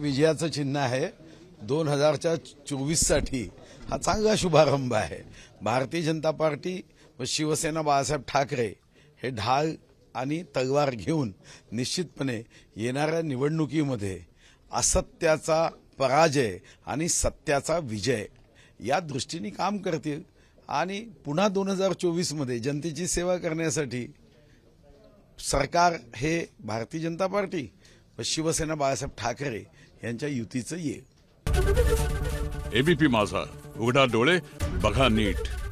विजयाचं चिन्ह आहे दोन हजारच्या चोवीससाठी हा चांगला शुभारंभ आहे भारतीय जनता पार्टी व शिवसेना बाळासाहेब ठाकरे हे ढाल आणि तलवार घेऊन निश्चितपणे येणाऱ्या निवडणुकीमध्ये असत्याचा पराजय आणि सत्याचा विजय या दृष्टीने काम करतील आणि पुन्हा दोन हजार चोवीसमध्ये जनतेची सेवा करण्यासाठी सरकार हे भारतीय जनता पार्टी शिवसेना बाळासाहेब ठाकरे यांच्या युतीचं ये एबीपी माझा उघडा डोळे बघा नीट